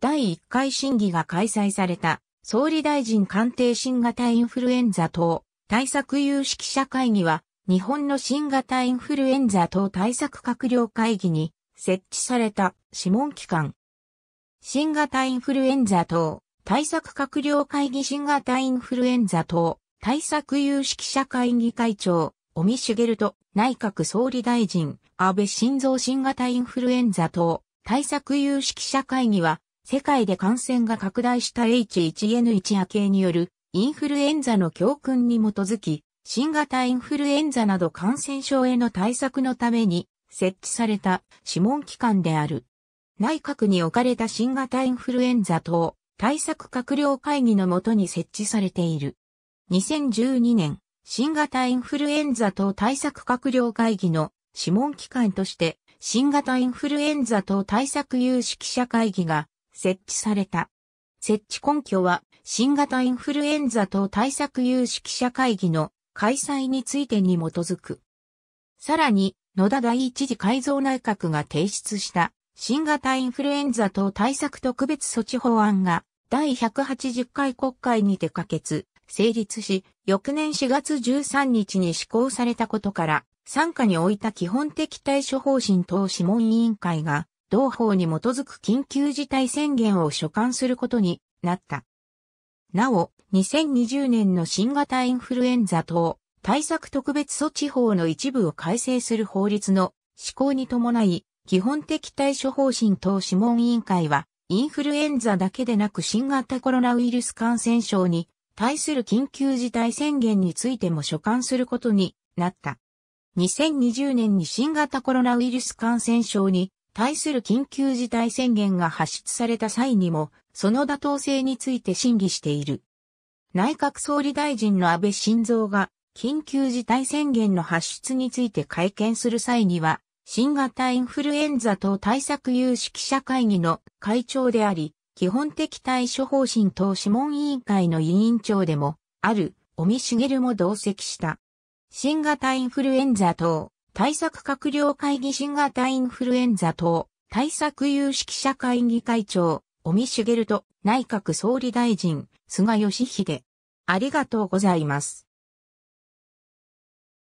第1回審議が開催された、総理大臣官邸新型インフルエンザ等対策有識者会議は、日本の新型インフルエンザ等対策閣僚会議に設置された諮問機関。新型インフルエンザ等対策閣僚会議新型インフルエンザ等対策有識者会議会長、尾身茂と内閣総理大臣、安倍晋三新型インフルエンザ等対策有識者会議は、世界で感染が拡大した H1N1 波形によるインフルエンザの教訓に基づき、新型インフルエンザなど感染症への対策のために設置された諮問機関である。内閣に置かれた新型インフルエンザ等対策閣僚会議のもとに設置されている。2012年、新型インフルエンザ等対策閣僚会議の諮問機関として、新型インフルエンザ等対策有識者会議が設置された。設置根拠は、新型インフルエンザ等対策有識者会議の開催についてに基づく。さらに、野田第一次改造内閣が提出した新型インフルエンザ等対策特別措置法案が第180回国会にて可決、成立し、翌年4月13日に施行されたことから、参加に置いた基本的対処方針等諮問委員会が同法に基づく緊急事態宣言を所管することになった。なお、2020年の新型インフルエンザ等対策特別措置法の一部を改正する法律の施行に伴い、基本的対処方針等諮問委員会は、インフルエンザだけでなく新型コロナウイルス感染症に対する緊急事態宣言についても所管することになった。2020年に新型コロナウイルス感染症に対する緊急事態宣言が発出された際にも、その妥当性について審議している。内閣総理大臣の安倍晋三が、緊急事態宣言の発出について会見する際には、新型インフルエンザ等対策有識者会議の会長であり、基本的対処方針等諮問委員会の委員長でも、ある、尾身茂も同席した。新型インフルエンザ等対策閣僚会議新型インフルエンザ等、対策有識者会議会長、尾身茂と内閣総理大臣、菅義偉。ありがとうございます。